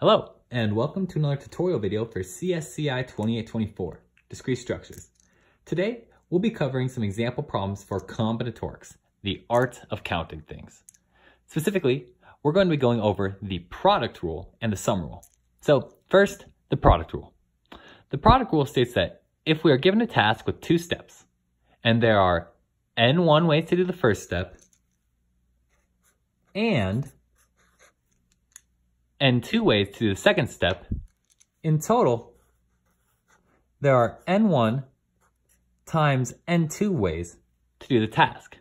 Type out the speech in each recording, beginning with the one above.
Hello, and welcome to another tutorial video for CSCI 2824, Discrete Structures. Today, we'll be covering some example problems for combinatorics, the art of counting things. Specifically, we're going to be going over the product rule and the sum rule. So first, the product rule. The product rule states that if we are given a task with two steps, and there are n1 ways to do the first step, and and two ways to the second step. In total, there are n1 times n2 ways to do the task.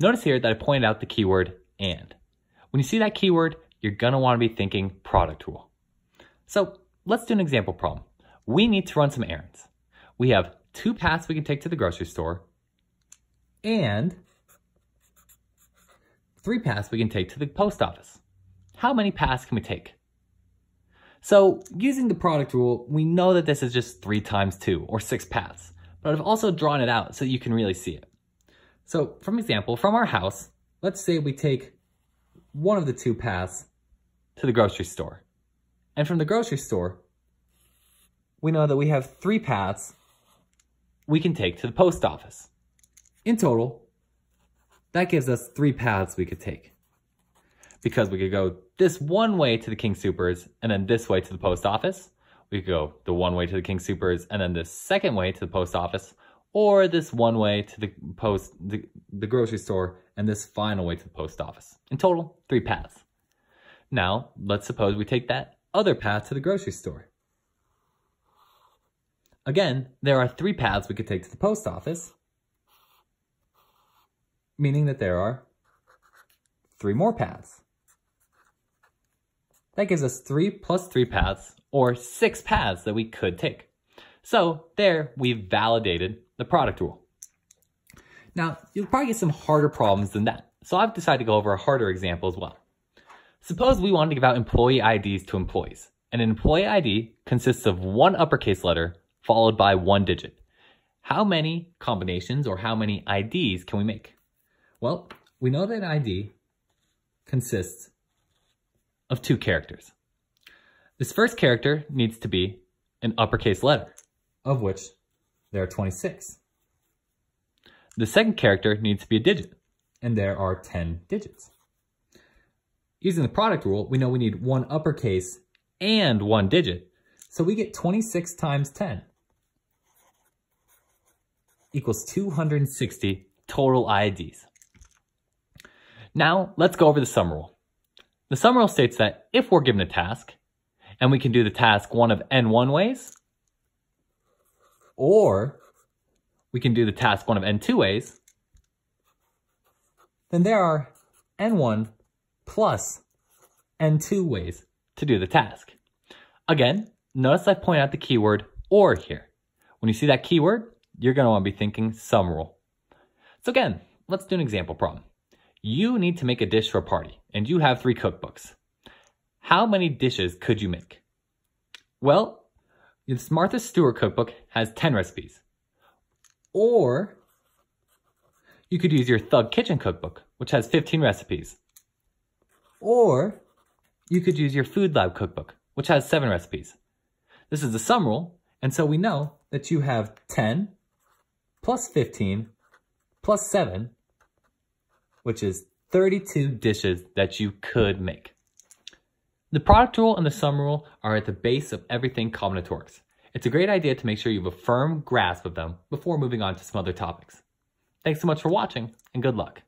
Notice here that I pointed out the keyword and. When you see that keyword, you're gonna wanna be thinking product rule. So let's do an example problem. We need to run some errands. We have two paths we can take to the grocery store and three paths we can take to the post office how many paths can we take? So using the product rule, we know that this is just three times two or six paths, but I've also drawn it out so you can really see it. So from example, from our house, let's say we take one of the two paths to the grocery store. And from the grocery store, we know that we have three paths we can take to the post office. In total, that gives us three paths we could take because we could go this one way to the King Supers and then this way to the post office. We could go the one way to the King Supers and then the second way to the post office or this one way to the post, the, the grocery store and this final way to the post office. In total, three paths. Now, let's suppose we take that other path to the grocery store. Again, there are three paths we could take to the post office, meaning that there are three more paths. That gives us three plus three paths, or six paths that we could take. So there, we've validated the product rule. Now, you'll probably get some harder problems than that. So I've decided to go over a harder example as well. Suppose we wanted to give out employee IDs to employees. And an employee ID consists of one uppercase letter followed by one digit. How many combinations or how many IDs can we make? Well, we know that an ID consists of two characters. This first character needs to be an uppercase letter, of which there are 26. The second character needs to be a digit, and there are 10 digits. Using the product rule, we know we need one uppercase and one digit, so we get 26 times 10 equals 260 total IDs. Now let's go over the sum rule. The sum rule states that if we're given a task, and we can do the task one of n1 ways, or we can do the task one of n2 ways, then there are n1 plus n2 ways to do the task. Again, notice I point out the keyword or here. When you see that keyword, you're gonna wanna be thinking sum rule. So again, let's do an example problem. You need to make a dish for a party, and you have three cookbooks. How many dishes could you make? Well, this Martha Stewart cookbook has 10 recipes. Or you could use your Thug Kitchen cookbook, which has 15 recipes. Or you could use your Food Lab cookbook, which has seven recipes. This is the sum rule, and so we know that you have 10 plus 15 plus seven which is 32 dishes that you could make. The product rule and the sum rule are at the base of everything combinatorics. It's a great idea to make sure you have a firm grasp of them before moving on to some other topics. Thanks so much for watching, and good luck.